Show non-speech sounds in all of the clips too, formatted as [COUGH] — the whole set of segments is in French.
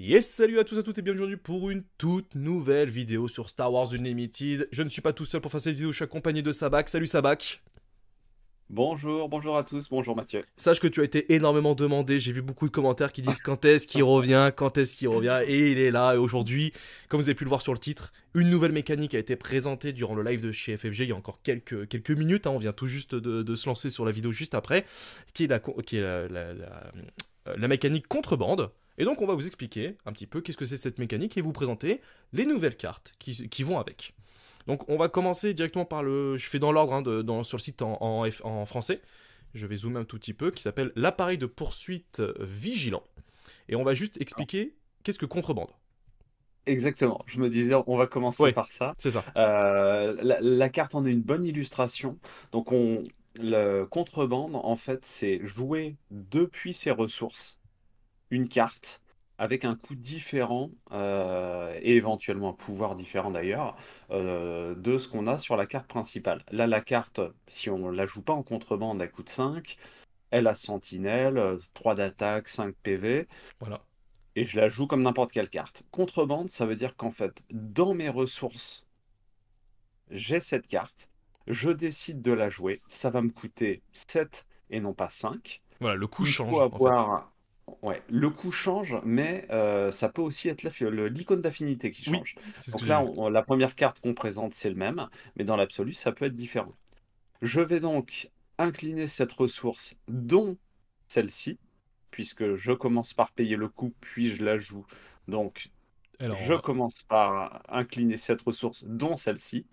Yes, salut à tous et à toutes et bienvenue pour une toute nouvelle vidéo sur Star Wars Unlimited. Je ne suis pas tout seul pour faire cette vidéo, je suis accompagné de Sabac. Salut Sabac. Bonjour, bonjour à tous, bonjour Mathieu. Sache que tu as été énormément demandé, j'ai vu beaucoup de commentaires qui disent quand est-ce qu'il revient, quand est-ce qu'il revient, et il est là, aujourd'hui, comme vous avez pu le voir sur le titre, une nouvelle mécanique a été présentée durant le live de chez FFG il y a encore quelques, quelques minutes, hein. on vient tout juste de, se lancer sur la vidéo juste après, qui est la, qui est la mécanique contrebande, et donc on va vous expliquer un petit peu qu'est-ce que c'est cette mécanique et vous présenter les nouvelles cartes qui, vont avec. Donc on va commencer directement par le... Je fais dans l'ordre hein, sur le site en, français. Je vais zoomer un tout petit peu, qui s'appelle l'appareil de poursuite vigilant. Et on va juste expliquer qu'est-ce que contrebande. Exactement. Je me disais, on va commencer par ça. C'est ça. Euh, la, carte en est une bonne illustration. Donc, le contrebande, en fait, c'est jouer depuis ses ressources une carte avec un coût différent euh, et éventuellement un pouvoir différent d'ailleurs euh, de ce qu'on a sur la carte principale. Là, la carte, si on ne la joue pas en contrebande, elle coûte 5. Elle a sentinelle, 3 d'attaque, 5 PV. Voilà. Et je la joue comme n'importe quelle carte. Contrebande, ça veut dire qu'en fait, dans mes ressources, j'ai cette carte. Je décide de la jouer. Ça va me coûter 7 et non pas 5. Voilà, le coût change. Ouais, le coût change, mais euh, ça peut aussi être l'icône d'affinité qui change. Donc là, la première carte qu'on présente, c'est le même, mais dans l'absolu, ça peut être différent. Je vais donc incliner cette ressource, dont celle-ci, puisque je commence par payer le coût, puis je la joue. Donc, je commence par incliner cette ressource, dont celle-ci.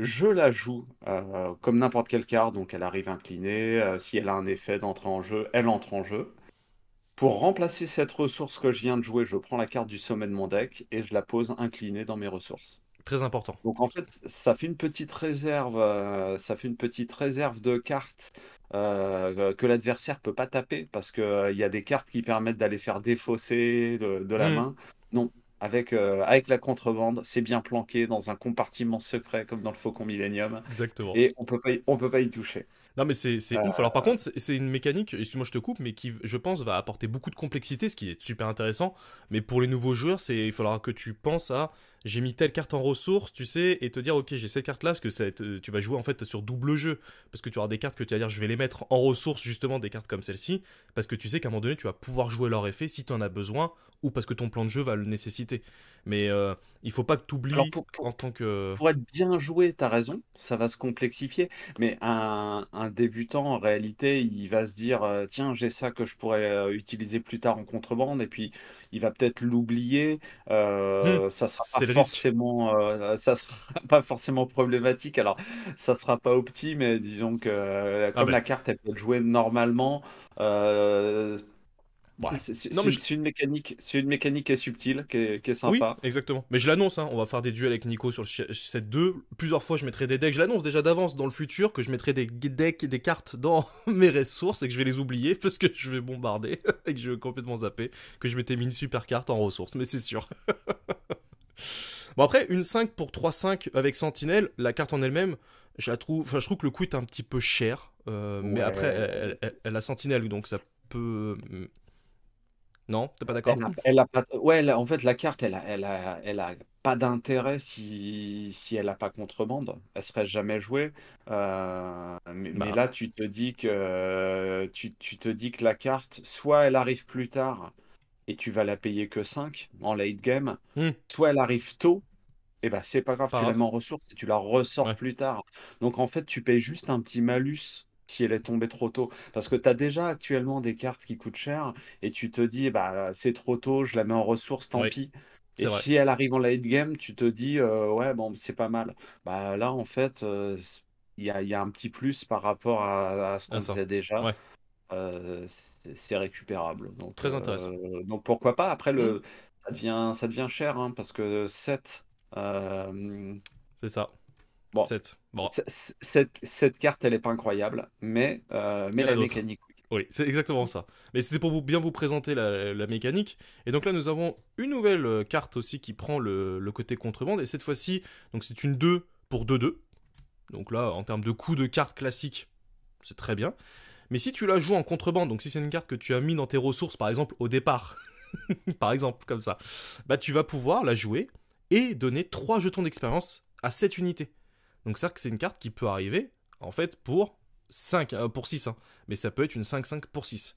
Je la joue euh, comme n'importe quelle carte, donc elle arrive inclinée. Euh, si elle a un effet d'entrée en jeu, elle entre en jeu. Pour remplacer cette ressource que je viens de jouer, je prends la carte du sommet de mon deck et je la pose inclinée dans mes ressources. Très important. Donc en fait, ça fait une petite réserve, euh, ça fait une petite réserve de cartes euh, que l'adversaire peut pas taper parce qu'il euh, y a des cartes qui permettent d'aller faire défausser de, la hmm. main. Non, avec, avec la contrebande, c'est bien planqué dans un compartiment secret comme dans le Faucon Millennium. Exactement. Et on peut pas on peut pas y toucher. Non, mais c'est ouf. Alors, par contre, c'est une mécanique, excuse-moi, je te coupe, mais qui, je pense, va apporter beaucoup de complexité, ce qui est super intéressant. Mais pour les nouveaux joueurs, il faudra que tu penses à j'ai mis telle carte en ressource, tu sais, et te dire, ok, j'ai cette carte-là, parce que euh, tu vas jouer en fait sur double jeu, parce que tu auras des cartes que tu vas dire, je vais les mettre en ressource, justement, des cartes comme celle-ci, parce que tu sais qu'à un moment donné, tu vas pouvoir jouer leur effet si tu en as besoin, ou parce que ton plan de jeu va le nécessiter. Mais euh, il faut pas que tu oublies en tant que... Pour être bien joué, tu as raison, ça va se complexifier, mais un débutant, en réalité, il va se dire euh, tiens, j'ai ça que je pourrais euh, utiliser plus tard en contrebande, et puis il va peut-être l'oublier. Euh, mmh. ça sera forcément, ça sera [LAUGHS] pas forcément problématique. Alors, ça sera pas opti, mais disons que ah comme ben la carte elle peut être jouée normalement, c'est une mécanique, c'est une mécanique qui est subtile, qui est, sympa. Oui, exactement. Mais je l'annonce, hein, on va faire des duels avec Nico sur cette 2. Plusieurs fois, je mettrai des decks. Je l'annonce déjà d'avance dans le futur que je mettrai des decks, des cartes dans [LAUGHS] mes ressources et que je vais les oublier [LAUGHS] parce que je vais bombarder [LAUGHS] et que je vais complètement zapper. Que je mettais mis une super carte en ressources, mais c'est sûr. bon après, une 5 pour 3-5 avec Sentinelle, la carte en elle-même, je la trouve, enfin je trouve que le coût est un petit peu cher. Euh, mais après, elle, elle, a Sentinelle, donc ça peut hmm, non, t'es pas d'accord en fait, la carte, elle a, elle elle a pas d'intérêt si, elle n'a pas contrebande. Elle serait jamais jouée. Euh, mais, bah. là, tu te dis que tu, te dis que la carte, soit elle arrive plus tard et tu vas la payer que 5 en late game, hmm. soit elle arrive tôt. Et eh ben c'est pas grave, tu la mets en ressources et tu la ressors plus tard. Donc en fait, tu payes juste un petit malus si elle est tombée trop tôt. Parce que tu as déjà actuellement des cartes qui coûtent cher et tu te dis, bah, c'est trop tôt, je la mets en ressource, tant pis. Et si elle arrive en late game, tu te dis, euh, ouais, bon, c'est pas mal. Bah, là, en fait, euh, il y, a, un petit plus par rapport à, ce qu'on faisait déjà. Euh, c'est récupérable. Donc, Très intéressant. donc pourquoi pas Après, le, mmh. ça, devient, ça devient cher hein, parce que 7. c'est ça. Bon. Cette, carte, elle n'est pas incroyable, mais, euh, mais la mécanique. Oui, c'est exactement ça. Mais c'était pour vous bien vous présenter la, mécanique. Et donc là, nous avons une nouvelle euh, carte aussi qui prend le, côté contrebande. Et cette fois-ci, c'est une 2 pour 2-2. Donc là, en termes de coût de carte classique, c'est très bien. Mais si tu la joues en contrebande, donc si c'est une carte que tu as mis dans tes ressources, par exemple, au départ, [LAUGHS] par exemple, comme ça, bah tu vas pouvoir la jouer et donner 3 jetons d'expérience à cette unité. Donc cest que c'est une carte qui peut arriver, en fait, pour 5, euh, pour 6. Hein. Mais ça peut être une 5-5 pour 6.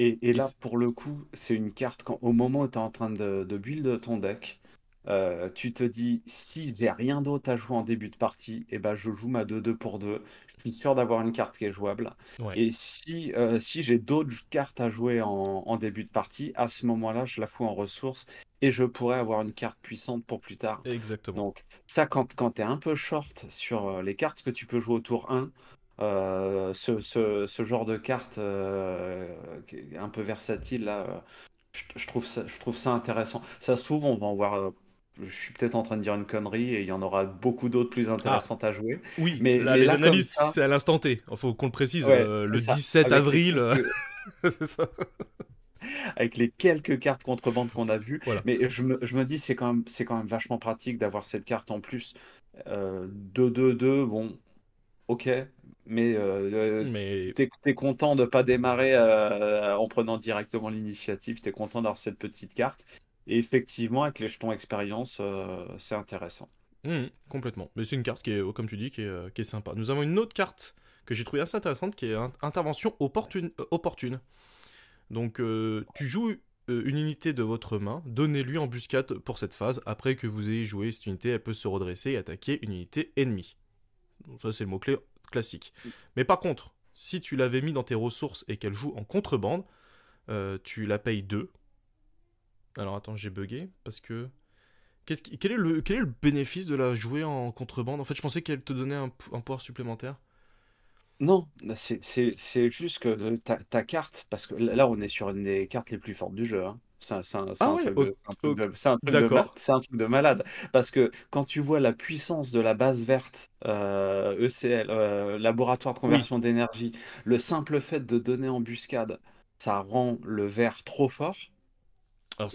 Et, là, pour le coup, c'est une carte quand au moment où tu es en train de, build ton deck, euh, tu te dis si j'ai rien d'autre à jouer en début de partie, et eh ben je joue ma 2-2 pour 2, je suis sûr d'avoir une carte qui est jouable. Et si, euh, si j'ai d'autres cartes à jouer en, début de partie, à ce moment-là, je la fous en ressources et je pourrais avoir une carte puissante pour plus tard. Exactement. Donc, ça, quand, tu es un peu short sur euh, les cartes que tu peux jouer au tour 1, euh, ce, genre de carte un peu versatile, je, trouve ça, je trouve ça intéressant. Ça se trouve, on va en voir je suis peut-être en train de dire une connerie et il y en aura beaucoup d'autres plus intéressantes à jouer. Oui, mais, là, les analyses, c'est à l'instant T. Il faut qu'on le précise. Euh, le 17 avril. [LAUGHS] c'est ça. Avec les quelques cartes contrebande qu'on a vues. Mais je me, dis, c'est quand, même, quand même vachement pratique d'avoir cette carte en plus. 2-2-2, euh, bon, ok, mais, tu euh, t'es es content de pas démarrer en prenant directement l'initiative, t'es content d'avoir cette petite carte effectivement, avec les jetons expérience, euh, c'est intéressant. Mmh, complètement. Mais c'est une carte qui est, euh, comme tu dis, euh, qui est, sympa. Nous avons une autre carte que j'ai trouvée assez intéressante qui est Intervention opportune. Donc, tu joues une unité de votre main, donnez-lui embuscade pour cette phase. Après que vous ayez joué cette unité, elle peut se redresser et attaquer une unité ennemie. Donc, ça, c'est le mot-clé classique. Mais par contre, si tu l'avais mis dans tes ressources et qu'elle joue en contrebande, tu la payes 2 alors attends, j'ai bugué parce que. quel, est le... quel est le bénéfice de la jouer en contrebande En fait, je pensais qu'elle te donnait un, un pouvoir supplémentaire. Non, bah, c'est juste que euh, ta, carte, parce que là on est sur une des cartes les plus fortes du jeu. Hein. C'est un, un, truc de malade. Parce que quand tu vois la puissance de la base verte, ECL, euh, e euh, laboratoire de conversion d'énergie, le simple fait de donner embuscade, ça rend le vert trop fort.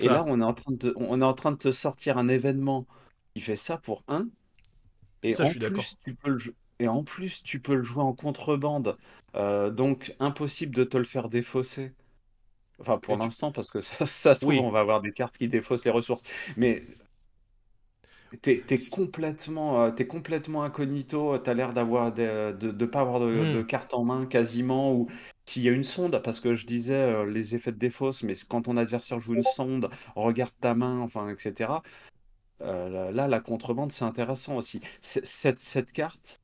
Et là, on est, en train de, on est en train de te sortir un événement qui fait ça pour un. Et en plus, tu peux et en plus, tu peux le jouer en contrebande. Euh, donc, impossible de te le faire défausser. Enfin, pour l'instant, parce que ça, [LAUGHS] ça se trouve, on va avoir des cartes qui défaussent les ressources. Mais T'es complètement, euh, es complètement incognito, euh, t'as l'air d'avoir euh, de ne pas avoir de, hmm. carte en main quasiment, ou s'il y a une sonde, parce que je disais les effets de défausse, mais quand ton adversaire joue une sonde, regarde ta main, enfin, etc. là, la contrebande, c'est intéressant aussi. Cette, cette carte,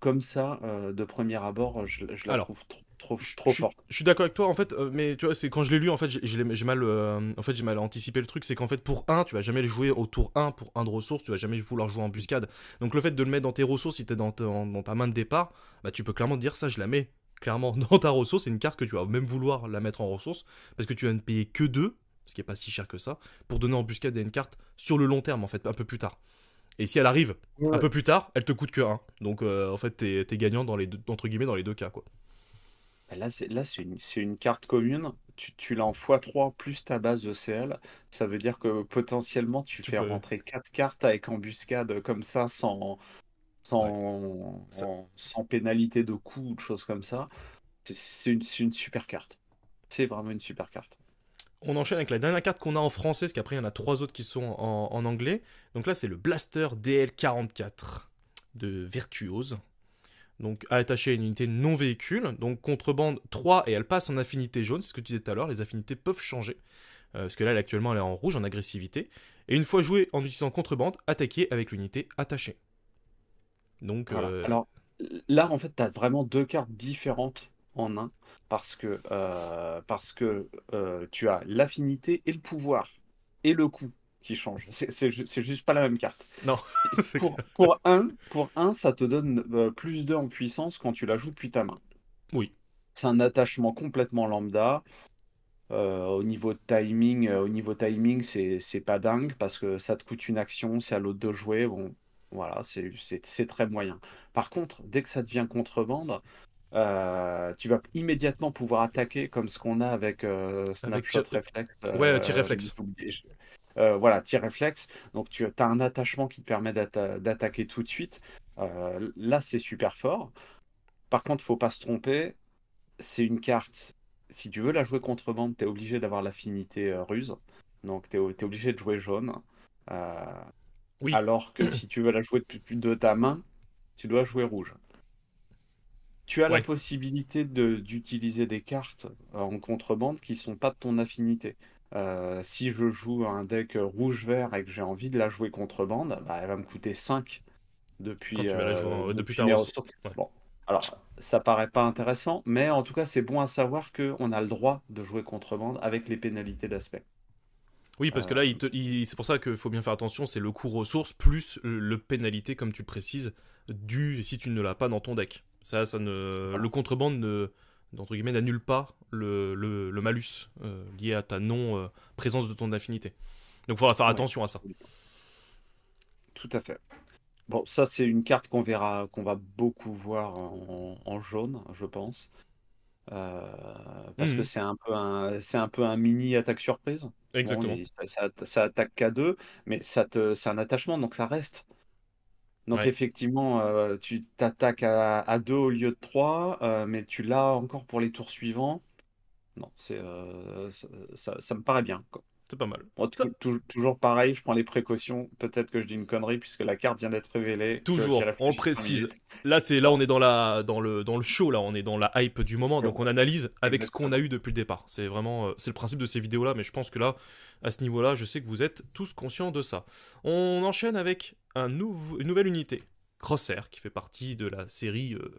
comme ça, de premier abord, je, la trouve trop trop, je, fort. Je suis d'accord avec toi, en fait, euh, mais tu vois, c'est quand je l'ai lu, en fait, j'ai mal, euh, en fait, j'ai mal anticipé le truc, c'est qu'en fait, pour 1, tu vas jamais le jouer au tour 1 pour 1 de ressources, tu vas jamais vouloir jouer en buscade. Donc le fait de le mettre dans tes ressources, si t'es dans, dans, ta main de départ, bah tu peux clairement dire ça, je la mets clairement [LAUGHS] dans ta ressource, c'est une carte que tu vas même vouloir la mettre en ressource, parce que tu vas ne payer que 2, ce qui est pas si cher que ça, pour donner en buscade à une carte sur le long terme, en fait, un peu plus tard. Et si elle arrive un peu plus tard, elle te coûte que 1. Donc euh, en fait, t'es es gagnant dans les entre guillemets dans les deux cas quoi. Là, c'est une, carte commune. Tu, tu l'as en x3 plus ta base de CL. Ça veut dire que potentiellement, tu, fais rentrer 4 cartes avec embuscade comme ça, sans, pénalité de coût ou de choses comme ça. C'est une, super carte. C'est vraiment une super carte. On enchaîne avec la dernière carte qu'on a en français, parce qu'après il y en a trois autres qui sont en, en anglais. Donc là c'est le Blaster DL44 de Virtuose donc attaché à une unité non véhicule, donc contrebande 3 et elle passe en affinité jaune, c'est ce que tu disais tout à l'heure, les affinités peuvent changer, euh, parce que là elle, actuellement elle est en rouge en agressivité, et une fois jouée en utilisant contrebande, attaquer avec l'unité attachée. Donc euh, alors là en fait tu as vraiment deux cartes différentes en un, parce que, euh, parce que tu as l'affinité et le pouvoir, et le coup qui change. C'est juste pas la même carte. Non. [LAUGHS] pour, pour, un, pour un, ça te donne euh, plus de en puissance quand tu la joues puis ta main. Oui. C'est un attachement complètement lambda. Euh, euh, au niveau timing, au niveau timing, c'est pas dingue parce que ça te coûte une action, c'est à l'autre de jouer. Bon, voilà, c'est très moyen. Par contre, dès que ça devient contrebande, tu vas immédiatement pouvoir attaquer comme ce qu'on a avec Snapshot Reflex. ouais, tir réflexe. Euh, voilà, tir réflexe. Donc tu as un attachement qui te permet d'attaquer tout de suite. Euh, là, c'est super fort. Par contre, faut pas se tromper. C'est une carte. Si tu veux la jouer contrebande, tu es obligé d'avoir l'affinité euh, ruse. Donc tu es, obligé de jouer jaune. Oui. Alors que si tu veux la jouer de, de ta main, tu dois jouer rouge. Tu as la possibilité d'utiliser des cartes en contrebande qui sont pas de ton affinité. Euh, si je joue un deck rouge-vert et que j'ai envie de la jouer contrebande, bah, elle va me coûter 5 euh, depuis, depuis, Alors, ça paraît pas intéressant, mais en tout cas, c'est bon à savoir qu'on a le droit de jouer contrebande avec les pénalités d'aspect. Oui, parce que là, euh. c'est pour ça qu'il faut bien faire attention, c'est le coût ressource plus le pénalité, comme tu le précises, du si tu ne l'as pas dans ton deck. Ça, ça ne, le contrebande ne, d'entre guillemets, n'annule pas le, malus euh, lié à ta non-présence euh, de ton affinité. Donc il faudra faire attention à ça. Tout à fait. Bon, ça c'est une carte qu'on verra, qu'on va beaucoup voir en, jaune, je pense. Euh, parce que hmm. c'est un peu un, c'est un peu un mini attaque surprise. Exactement. ça, attaque K2, mais ça c'est un attachement, donc ça reste. Donc effectivement, euh, tu t'attaques à, deux au lieu de trois, euh, mais tu l'as encore pour les tours suivants. Non, c'est euh, ça, ça me paraît bien. quoi. C'est pas mal. toujours pareil, je prends les précautions. Peut-être que je dis une connerie puisque la carte vient d'être révélée. Toujours, on précise. Là, c'est là, on est dans la dans le dans le show. Là, on est dans la hype du moment. Donc, on analyse avec ce qu'on a eu depuis le départ. C'est vraiment, euh, c'est le principe de ces vidéos là. Mais je pense que là, à ce niveau-là, je sais que vous êtes tous conscients de ça. On enchaîne avec une nouvelle unité, Crossair, qui fait partie de la série. Euh,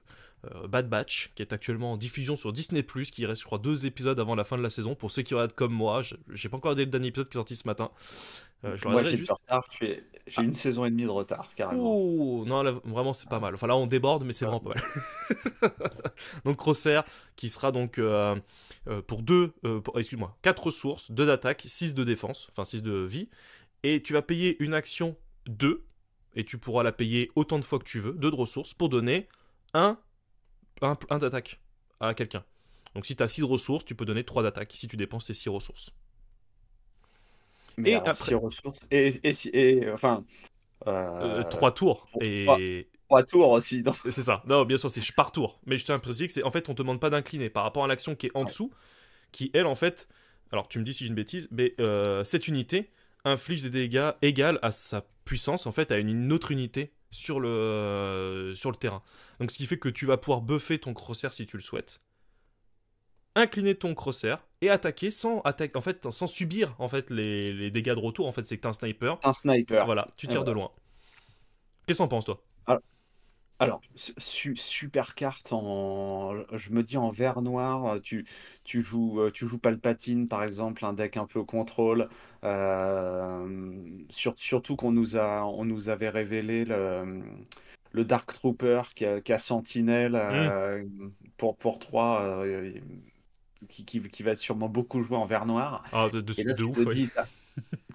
euh, Bad Batch, qui est actuellement en diffusion sur Disney+, qui reste, je crois, deux épisodes avant la fin de la saison, pour ceux qui regardent comme moi, je n'ai pas encore regardé le dernier épisode qui est sorti ce matin. Euh, je moi, j'ai juste... j'ai ah. une saison et demie de retard, carrément. non, vraiment, c'est pas mal. Enfin, là, on déborde, mais c'est ah. vraiment pas mal. [LAUGHS] donc, Crosshair, qui sera donc euh, pour deux, excuse-moi, quatre ressources, deux d'attaque, six de défense, enfin, six de vie, et tu vas payer une action 2, et tu pourras la payer autant de fois que tu veux, deux de ressources, pour donner un un, d'attaque à quelqu'un. Donc si tu as 6 ressources, tu peux donner 3 d'attaque si tu dépenses tes 6 ressources. Mais et après... ressources. Et, enfin. Euh, euh, trois 3 tours. Et... 3, tours aussi. C'est ça. Non, bien sûr, c'est par tour. Mais je tiens un préciser que c'est en fait, on te demande pas d'incliner par rapport à l'action qui est en dessous, qui elle, en fait. Alors tu me dis si j'ai une bêtise, mais euh, cette unité inflige des dégâts égaux à sa puissance, en fait, à une autre unité sur le, euh, sur le terrain. Donc ce qui fait que tu vas pouvoir buffer ton crosser si tu le souhaites, incliner ton crosshair et attaquer sans attaque en fait sans subir en fait les, dégâts de retour en fait c'est que un sniper. Un sniper. Voilà, tu tires de loin. Qu'est-ce que pense toi alors, super carte en, je me dis en vert noir. Tu, tu joues, euh, tu joues Palpatine par exemple, un deck un peu au contrôle. Euh, surtout qu'on nous a, on nous avait révélé le, Dark Trooper qui a, Sentinelle mmh. euh, pour pour 3 qui, va sûrement beaucoup jouer en vert noir. Ah, de,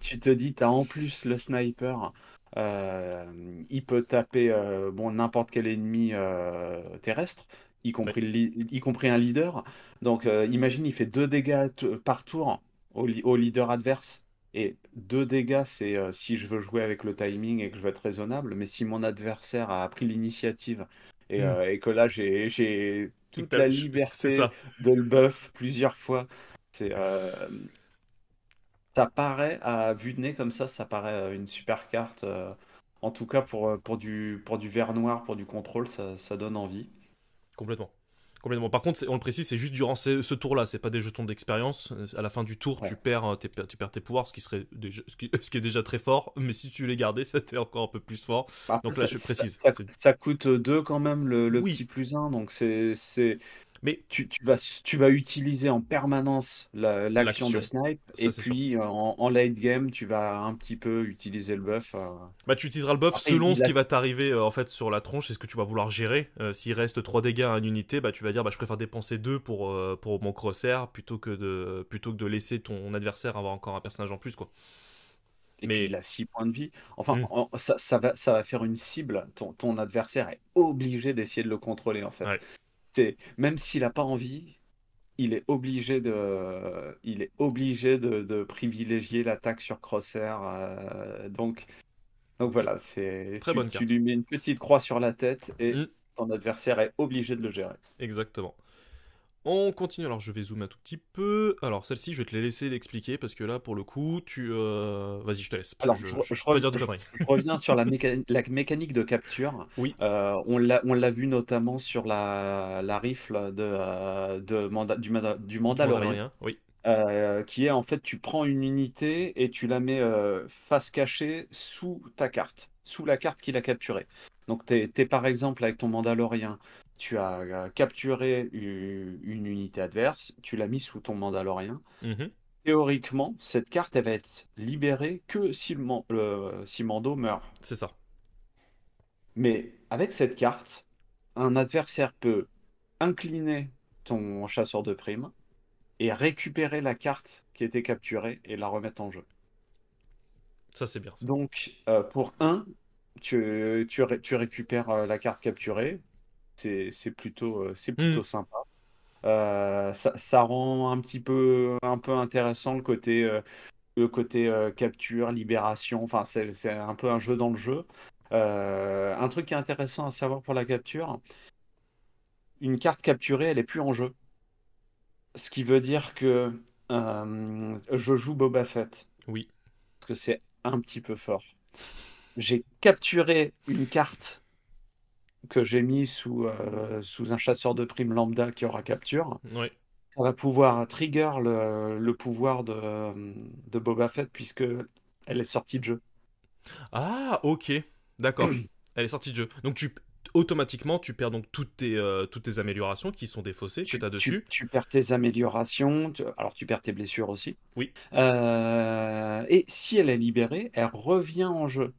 tu te dis, t'as en plus le sniper. Euh, il peut taper euh, bon n'importe quel ennemi euh, terrestre, y compris, y compris un leader. Donc imagine, il fait deux dégâts par tour au, leader adverse. Et deux dégâts, c'est si je veux jouer avec le timing et que je veux être raisonnable. Mais si mon adversaire a pris l'initiative et, hmm. et, que là j'ai toute la liberté de le buff plusieurs fois, c'est ça paraît, à vue de nez comme ça, ça paraît euh, une super carte. Euh, en tout cas, pour, euh, pour, du, pour du vert noir, pour du contrôle, ça, ça donne envie. Complètement. Complètement. Par contre, on le précise, c'est juste durant ce, tour-là, c'est pas des jetons d'expérience. À la fin du tour, tu, perds tes, tu perds tes pouvoirs, ce qui, serait [LAUGHS] ce, qui, est déjà très fort, mais si tu les gardais, [LAUGHS] ça t'est encore un peu plus fort. donc là, je précise. Ça, coûte 2 quand même, le, petit plus 1, donc c'est mais tu, vas, tu vas utiliser en permanence l'action de snipe, et puis euh, en, late game, tu vas un petit peu utiliser le buff. Euh. Bah, tu utiliseras le buff selon ce qui va t'arriver euh, en fait sur la tronche et ce que tu vas vouloir gérer. s'il reste 3 dégâts à une unité, bah, tu vas dire bah, je préfère dépenser 2 pour, pour mon crosshair plutôt que, de, plutôt que de laisser ton adversaire avoir encore un personnage en plus. quoi. mais il a 6 points de vie. Enfin, mmh. ça, va, ça va faire une cible. Ton, adversaire est obligé d'essayer de le contrôler, en fait même s'il n'a pas envie, il est obligé de, il est obligé de, privilégier l'attaque sur Crosshair. Euh, donc, donc voilà, c'est tu, tu, lui mets une petite croix sur la tête et mm. ton adversaire est obligé de le gérer. Exactement. On continue, alors je vais zoomer un tout petit peu. Alors celle-ci, je vais te laisser l'expliquer parce que là, pour le coup, tu... Euh, vas-y, je te laisse. Alors, je, reviens, sur la, mécanique de capture. Oui. Euh, on l'a vu notamment sur la, rifle de, euh, du, manda... du Mandalorian. oui. qui est en fait, tu prends une unité et tu la mets face cachée sous ta carte, sous la carte qu'il a capturée. Donc, tu es, par exemple avec ton Mandalorian tu as euh, capturé une unité adverse, tu l'as mis sous ton Mandalorien. Mmh Théoriquement, cette carte, elle va être libérée que si, le, Mando meurt. C'est ça. Mais avec cette carte, un adversaire peut incliner ton chasseur de primes et récupérer la carte qui était capturée et la remettre en jeu. Ça, c'est bien. Donc, euh, pour un, tu récupères euh, la carte capturée, c'est plutôt, euh, c'est mm. plutôt sympa. Euh, ça, rend un petit peu, un peu intéressant le côté, euh, le côté capture, libération. Enfin, c'est un peu un jeu dans le jeu. un truc qui est intéressant à savoir pour la capture, une carte capturée, elle est plus en jeu. Ce qui veut dire que je joue Boba Fett. Oui. Parce que c'est un petit peu fort. J'ai capturé une carte que j'ai mis sous, euh, sous un chasseur de primes lambda qui aura capture, oui. ça va pouvoir trigger le, pouvoir de, de, Boba Fett puisque elle est sortie de jeu. Ah, ok, d'accord. [CLEARS THROAT] elle est sortie de jeu. Donc tu automatiquement tu perds donc toutes tes, euh, améliorations qui sont défaussées tu, as dessus. Tu, perds tes améliorations, alors tu perds tes blessures aussi. Oui. Euh, et si elle est libérée, elle revient en jeu.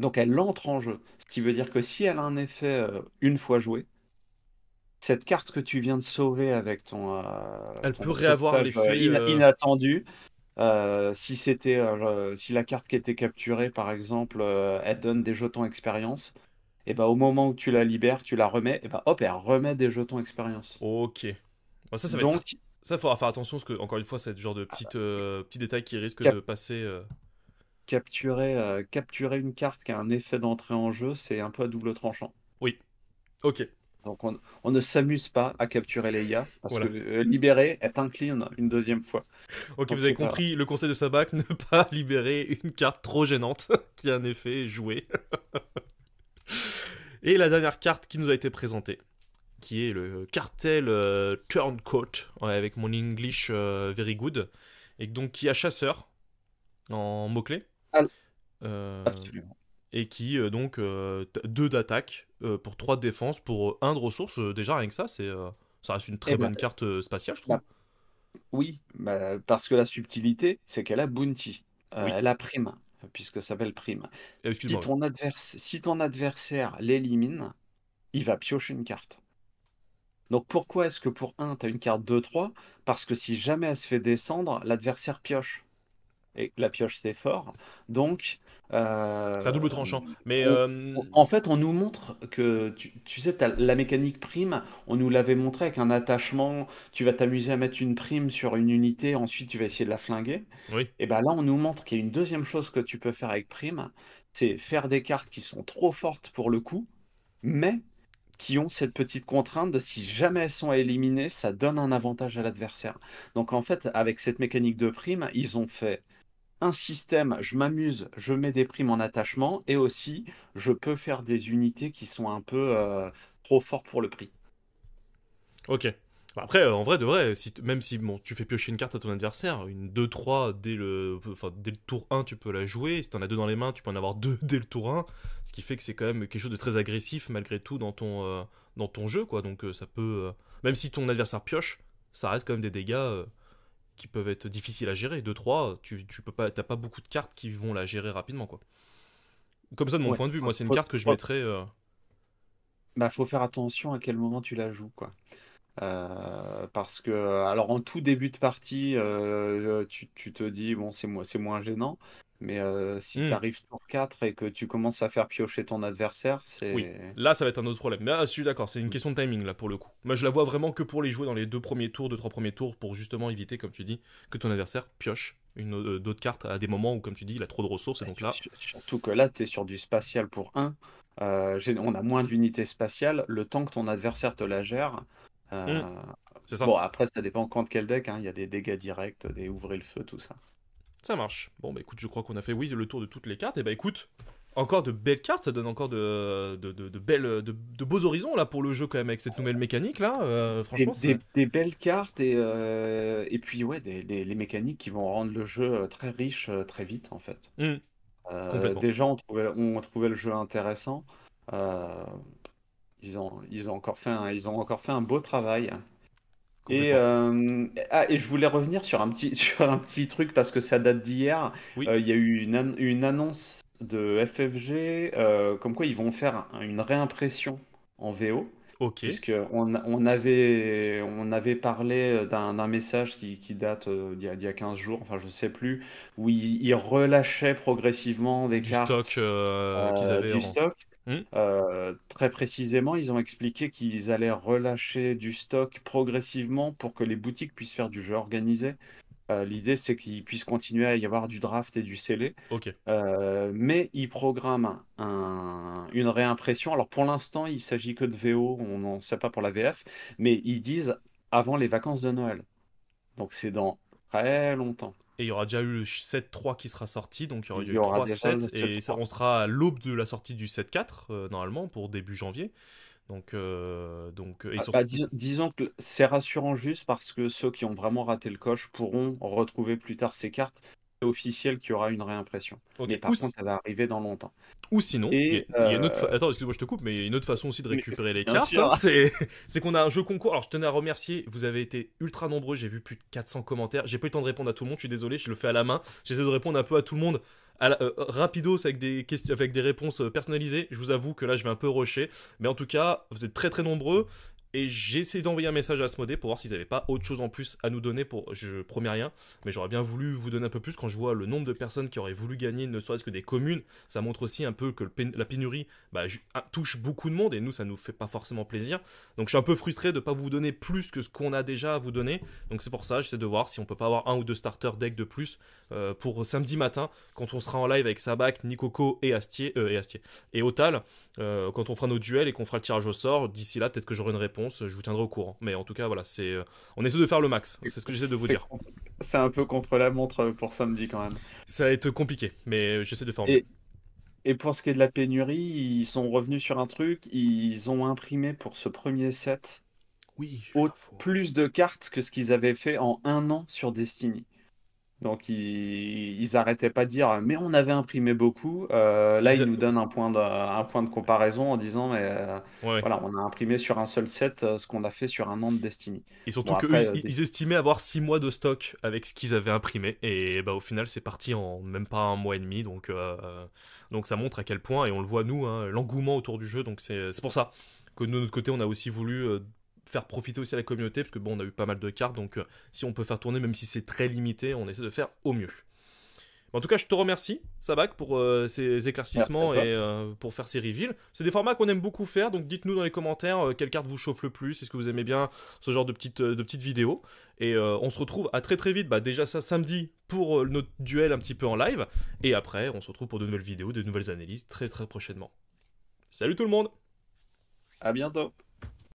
Donc elle entre en jeu. Ce qui veut dire que si elle a un effet euh, une fois jouée, cette carte que tu viens de sauver avec ton. Euh, elle pourrait peut réavoir l'effet. Euh, inattendu. si c'était si la carte qui était capturée par exemple elle donne des jetons expérience et eh bah ben, au moment où tu la libères tu la remets et eh bah ben, hop elle remet des jetons expérience ok ça ça Donc, ça faudra faire attention parce que encore une fois c'est le genre de petit petit qui risque de passer capturer, euh, capturer une carte qui a un effet d'entrée en jeu, c'est un peu à double tranchant. Oui. Ok. Donc on, ne s'amuse pas à capturer les gars parce que euh, libérer est incline une deuxième fois. Ok, vous avez compris le conseil de Sabac, [LAUGHS] ne pas libérer une carte trop gênante [LAUGHS] qui a un effet joué. [LAUGHS] Et la dernière carte qui nous a été présentée, qui est le cartel euh, Turncoat, avec mon English very good, et donc qui a chasseur en mots-clés. Euh, et qui, euh, donc, 2 euh, deux d'attaque pour 3 de défense, pour 1 de ressources. déjà, rien que ça, c'est, ça reste une très eh ben, bonne carte spatiale, je bah, trouve. oui, bah, parce que la subtilité, c'est qu'elle a Bounty. Elle a prime, puisque ça s'appelle prime. Si ton, si ton adversaire l'élimine, il va piocher une carte. Donc pourquoi est-ce que pour 1, tu as une carte 2-3 Parce que si jamais elle se fait descendre, l'adversaire pioche et la pioche c'est fort. Donc. Euh, c'est un double tranchant. Mais euh, En fait, on nous montre que, tu, tu sais, la mécanique prime, on nous l'avait montré avec un attachement, tu vas t'amuser à mettre une prime sur une unité, ensuite tu vas essayer de la flinguer. Oui. Et bien là, on nous montre qu'il y a une deuxième chose que tu peux faire avec prime, c'est faire des cartes qui sont trop fortes pour le coup, mais qui ont cette petite contrainte de si jamais elles sont éliminées, ça donne un avantage à l'adversaire. Donc en fait, avec cette mécanique de prime, ils ont fait un système, je m'amuse, je mets des primes en attachement, et aussi je peux faire des unités qui sont un peu euh, trop fortes pour le prix. Ok. Bah, après, euh, en vrai, de vrai, même si bon, tu fais piocher une carte à ton adversaire, une 2-3 dès, le, dès le tour 1, tu peux la jouer. Si en as deux dans les mains, tu peux en avoir deux [LAUGHS] dès le tour 1. Ce qui fait que c'est quand même quelque chose de très agressif malgré tout dans ton, euh, dans ton jeu. quoi. Donc ça peut. même si ton adversaire pioche, ça reste quand même des dégâts qui peuvent être difficiles à gérer. 2-3, tu, tu peux pas, t'as pas beaucoup de cartes qui vont la gérer rapidement, quoi. Comme ça, de mon point de vue, moi, c'est une carte que je mettrais. Euh, bah, faut faire attention à quel moment tu la joues, quoi. Euh, parce que, alors en tout début de partie, euh, tu, tu, te dis, bon, c'est moi c'est moins gênant, mais si tu mmh. arrives tour 4 et que tu commences à faire piocher ton adversaire, c'est. Oui, là, ça va être un autre problème. Mais ah, je suis d'accord, c'est une mmh. question de timing, là, pour le coup. Moi, je la vois vraiment que pour les jouer dans les deux premiers tours, deux, trois premiers tours, pour justement éviter, comme tu dis, que ton adversaire pioche une d'autres cartes à des moments où, comme tu dis, il a trop de ressources. Et bah, donc là... Surtout que là, tu es sur du spatial pour 1. on a moins d'unités spatiales. Le temps que ton adversaire te la gère. Mmh. Bon, après, ça dépend quand quel deck. Hein, il y a des dégâts directs, des ouvrir le feu, tout ça. Ça marche. Bon, bah écoute, je crois qu'on a fait, oui, le tour de toutes les cartes. Et eh bah écoute, encore de belles cartes, ça donne encore de, de, belles, de, beaux horizons là pour le jeu quand même avec cette nouvelle mécanique là. Euh, franchement, des, belles cartes et, euh, et puis ouais, des, les mécaniques qui vont rendre le jeu euh, très riche très vite en fait. Mmh. Des gens ont trouvé le jeu intéressant. ils, ont encore fait ils ont encore fait un beau travail. Et, euh, ah, et je voulais revenir sur un petit, [LAUGHS] sur un petit truc parce que ça date d'hier. Euh, il oui. y a eu une, une annonce de FFG euh, comme quoi ils vont faire une réimpression en VO. Ok. Puisque on, on avait, on avait parlé d'un message qui, qui date d'il y, a 15 jours, enfin je sais plus, où ils, relâchaient progressivement des du cartes. du stock Hmm. Euh, très précisément, ils ont expliqué qu'ils allaient relâcher du stock progressivement pour que les boutiques puissent faire du jeu organisé. Euh, l'idée, c'est qu'ils puissent continuer à y avoir du draft et du scellé. Euh, mais ils programment une réimpression. Alors pour l'instant, il s'agit que de VO, on ne sait pas pour la VF, mais ils disent avant les vacances de Noël. Donc c'est dans très longtemps. Et il y aura déjà eu le 7-3 qui sera sorti, donc il y aura, eu 3 7, et ça, on sera à l'aube de la sortie du 7.4, 4 euh, normalement, pour début janvier. Donc, euh, donc euh, ah, bah, disons que c'est rassurant juste parce que ceux qui ont vraiment raté le coche pourront retrouver plus tard ces cartes officiel qu'il y aura une réimpression. Mais par contre, ça va arriver dans longtemps. Ou sinon, il y a, une autre euh, te mais une autre façon aussi de récupérer les cartes. Hein. [LAUGHS] c'est qu'on a un jeu concours. Alors, je tenais à remercier, vous avez été ultra nombreux, j'ai vu plus de 400 commentaires. J'ai pas eu le temps de répondre à tout le monde, je suis désolé, je le fais à la main. J'essaie de répondre un peu à tout le monde. À euh, euh, rapidos avec des avec des réponses personnalisées. Je vous avoue que là, je vais un peu rusher, mais en tout cas, vous êtes très très nombreux. Et j'ai essayé d'envoyer un message à Asmodé pour voir s'ils n'avaient pas autre chose en plus à nous donner. Pour, je promets rien, mais j'aurais bien voulu vous donner un peu plus quand je vois le nombre de personnes qui auraient voulu gagner, ne serait-ce que des communes. Ça montre aussi un peu que la pénurie bah, ah, touche beaucoup de monde et nous, ça ne nous fait pas forcément plaisir. Donc je suis un peu frustré de ne pas vous donner plus que ce qu'on a déjà à vous donner. Donc c'est pour ça, j'essaie de voir si on peut pas avoir un ou deux starter deck de plus euh, pour samedi matin quand on sera en live avec Sabak, Nikoko et Astier, euh, et Astier et Otal. Euh, quand on fera nos duels et qu'on fera le tirage au sort, d'ici là, peut-être que j'aurai une réponse je vous tiendrai au courant. Mais en tout cas, voilà, c'est, euh, on essaie de faire le max. C'est ce que j'essaie de vous dire. C'est un peu contre la montre pour samedi quand même. Ça va être compliqué, mais euh, j'essaie de faire. Et, pour ce qui est de la pénurie, ils sont revenus sur un truc. Ils ont imprimé pour ce premier set oui, plus de cartes que ce qu'ils avaient fait en un an sur Destiny. Donc ils, arrêtaient pas de dire mais on avait imprimé beaucoup. Euh, là ils, nous donnent un point de, point de comparaison en disant mais euh, voilà on a imprimé sur un seul set euh, ce qu'on a fait sur un an de Destiny. Et surtout qu'ils estimaient avoir six mois de stock avec ce qu'ils avaient imprimé et bah au final c'est parti en même pas un mois et demi donc donc ça montre à quel point et on le voit nous hein, l'engouement autour du jeu donc c'est pour ça que de notre côté on a aussi voulu faire profiter aussi à la communauté, parce que bon, on a eu pas mal de cartes, donc euh, si on peut faire tourner, même si c'est très limité, on essaie de faire au mieux. en tout cas, je te remercie, Sabac, pour euh, ces éclaircissements et euh, pour faire ces reveals. C'est des formats qu'on aime beaucoup faire, donc dites-nous dans les commentaires quelle carte vous chauffe le plus, est-ce que vous aimez bien ce genre de petites, de petites vidéos. Et on se retrouve à très très vite, bah, déjà ça samedi, pour notre duel un petit peu en live. Et après, on se retrouve pour de nouvelles vidéos, de nouvelles analyses très très prochainement. Salut tout le monde À bientôt